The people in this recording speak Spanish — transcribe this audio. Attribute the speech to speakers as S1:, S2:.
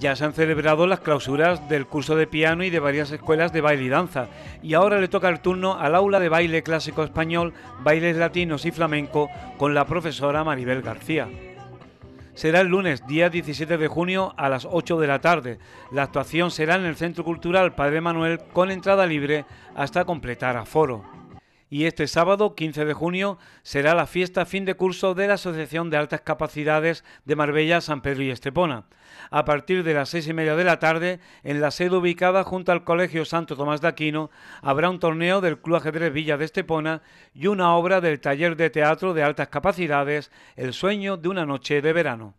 S1: Ya se han celebrado las clausuras del curso de piano y de varias escuelas de baile y danza, y ahora le toca el turno al aula de baile clásico español, bailes latinos y flamenco con la profesora Maribel García. Será el lunes, día 17 de junio, a las 8 de la tarde. La actuación será en el Centro Cultural Padre Manuel con entrada libre hasta completar aforo y este sábado 15 de junio será la fiesta fin de curso de la Asociación de Altas Capacidades de Marbella, San Pedro y Estepona. A partir de las seis y media de la tarde, en la sede ubicada junto al Colegio Santo Tomás de Aquino, habrá un torneo del Club Ajedrez Villa de Estepona y una obra del taller de teatro de altas capacidades, El sueño de una noche de verano.